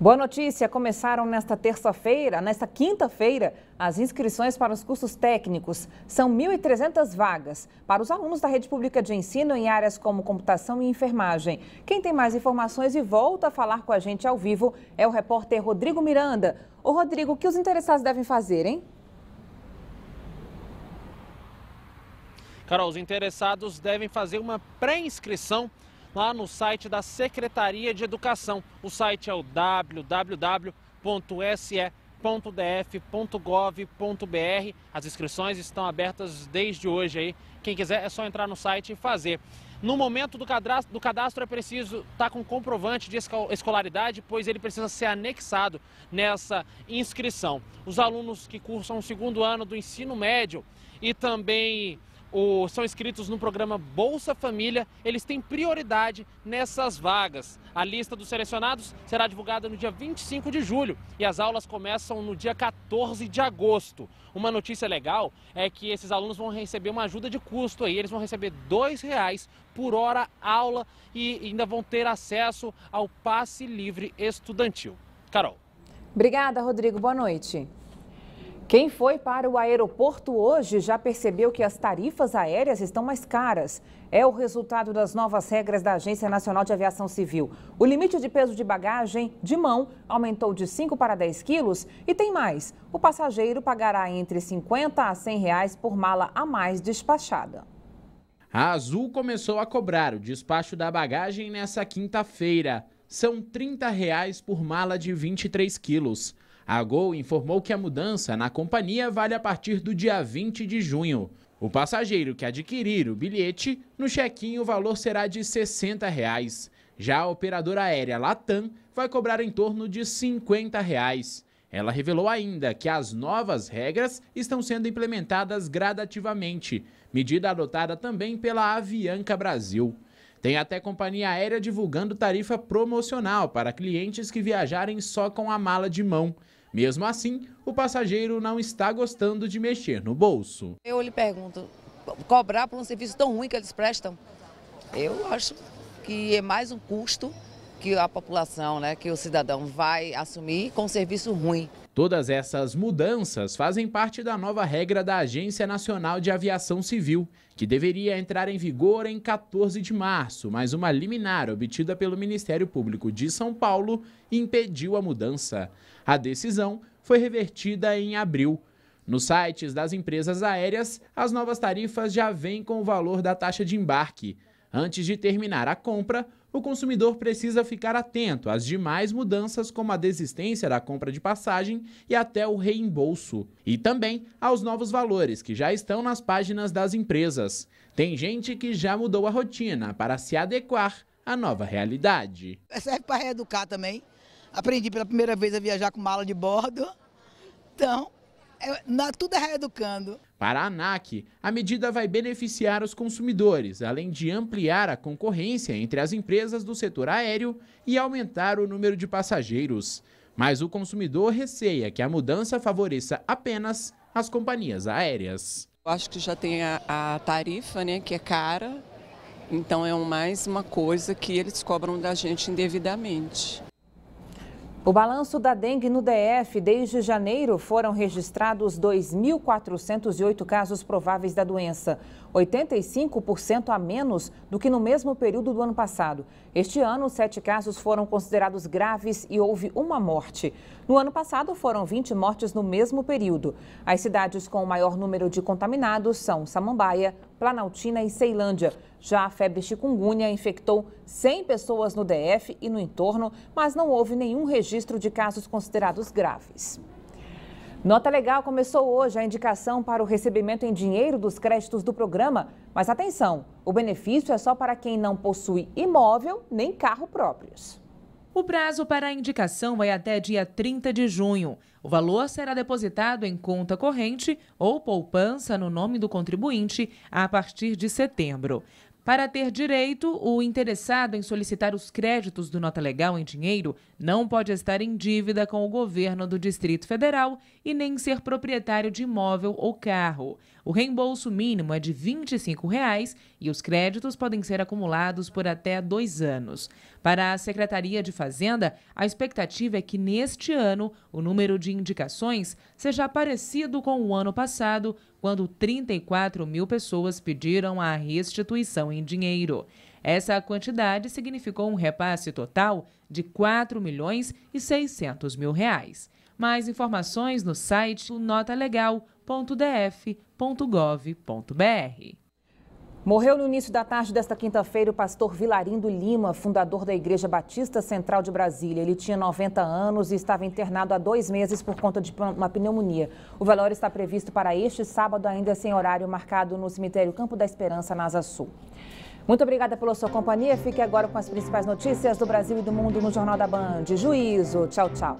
Boa notícia! Começaram nesta terça-feira, nesta quinta-feira, as inscrições para os cursos técnicos. São 1.300 vagas para os alunos da rede pública de ensino em áreas como computação e enfermagem. Quem tem mais informações e volta a falar com a gente ao vivo é o repórter Rodrigo Miranda. Ô Rodrigo, o que os interessados devem fazer, hein? Carol, os interessados devem fazer uma pré-inscrição lá no site da Secretaria de Educação. O site é o www.se.df.gov.br. As inscrições estão abertas desde hoje aí. Quem quiser é só entrar no site e fazer. No momento do cadastro, do cadastro é preciso estar tá com comprovante de escolaridade, pois ele precisa ser anexado nessa inscrição. Os alunos que cursam o segundo ano do ensino médio e também são inscritos no programa Bolsa Família, eles têm prioridade nessas vagas. A lista dos selecionados será divulgada no dia 25 de julho e as aulas começam no dia 14 de agosto. Uma notícia legal é que esses alunos vão receber uma ajuda de custo aí, eles vão receber R$ reais por hora aula e ainda vão ter acesso ao passe livre estudantil. Carol. Obrigada, Rodrigo. Boa noite. Quem foi para o aeroporto hoje já percebeu que as tarifas aéreas estão mais caras. É o resultado das novas regras da Agência Nacional de Aviação Civil. O limite de peso de bagagem de mão aumentou de 5 para 10 quilos e tem mais. O passageiro pagará entre 50 a 100 reais por mala a mais despachada. A Azul começou a cobrar o despacho da bagagem nessa quinta-feira. São 30 reais por mala de 23 quilos. A Gol informou que a mudança na companhia vale a partir do dia 20 de junho. O passageiro que adquirir o bilhete, no check-in o valor será de R$ 60. Reais. Já a operadora aérea Latam vai cobrar em torno de R$ 50. Reais. Ela revelou ainda que as novas regras estão sendo implementadas gradativamente, medida adotada também pela Avianca Brasil. Tem até companhia aérea divulgando tarifa promocional para clientes que viajarem só com a mala de mão. Mesmo assim, o passageiro não está gostando de mexer no bolso. Eu lhe pergunto, cobrar por um serviço tão ruim que eles prestam? Eu acho que é mais um custo que a população, né, que o cidadão vai assumir com um serviço ruim. Todas essas mudanças fazem parte da nova regra da Agência Nacional de Aviação Civil, que deveria entrar em vigor em 14 de março, mas uma liminar obtida pelo Ministério Público de São Paulo impediu a mudança. A decisão foi revertida em abril. Nos sites das empresas aéreas, as novas tarifas já vêm com o valor da taxa de embarque. Antes de terminar a compra, o consumidor precisa ficar atento às demais mudanças, como a desistência da compra de passagem e até o reembolso, e também aos novos valores que já estão nas páginas das empresas. Tem gente que já mudou a rotina para se adequar à nova realidade. É serve para reeducar também. Aprendi pela primeira vez a viajar com mala de bordo. Então, é, tudo é reeducando. Para a ANAC, a medida vai beneficiar os consumidores, além de ampliar a concorrência entre as empresas do setor aéreo e aumentar o número de passageiros. Mas o consumidor receia que a mudança favoreça apenas as companhias aéreas. Eu acho que já tem a, a tarifa, né, que é cara, então é mais uma coisa que eles cobram da gente indevidamente. O balanço da dengue no DF desde janeiro foram registrados 2.408 casos prováveis da doença, 85% a menos do que no mesmo período do ano passado. Este ano, sete casos foram considerados graves e houve uma morte. No ano passado, foram 20 mortes no mesmo período. As cidades com o maior número de contaminados são Samambaia, Planaltina e Ceilândia. Já a febre chikungunya infectou 100 pessoas no DF e no entorno, mas não houve nenhum registro de casos considerados graves. Nota legal começou hoje a indicação para o recebimento em dinheiro dos créditos do programa, mas atenção, o benefício é só para quem não possui imóvel nem carro próprios. O prazo para a indicação vai até dia 30 de junho. O valor será depositado em conta corrente ou poupança no nome do contribuinte a partir de setembro. Para ter direito, o interessado em solicitar os créditos do nota legal em dinheiro não pode estar em dívida com o governo do Distrito Federal e nem ser proprietário de imóvel ou carro. O reembolso mínimo é de R$ 25 reais, e os créditos podem ser acumulados por até dois anos. Para a Secretaria de Fazenda, a expectativa é que neste ano o número de indicações seja parecido com o ano passado, quando 34 mil pessoas pediram a restituição em dinheiro. Essa quantidade significou um repasse total de 4 milhões e 600 mil reais. Mais informações no site notalegal.df.gov.br. Morreu no início da tarde desta quinta-feira o pastor Vilarindo Lima, fundador da Igreja Batista Central de Brasília. Ele tinha 90 anos e estava internado há dois meses por conta de uma pneumonia. O velório está previsto para este sábado, ainda sem horário marcado, no cemitério Campo da Esperança, na Asa Sul. Muito obrigada pela sua companhia. Fique agora com as principais notícias do Brasil e do mundo no Jornal da Band. Juízo. Tchau, tchau.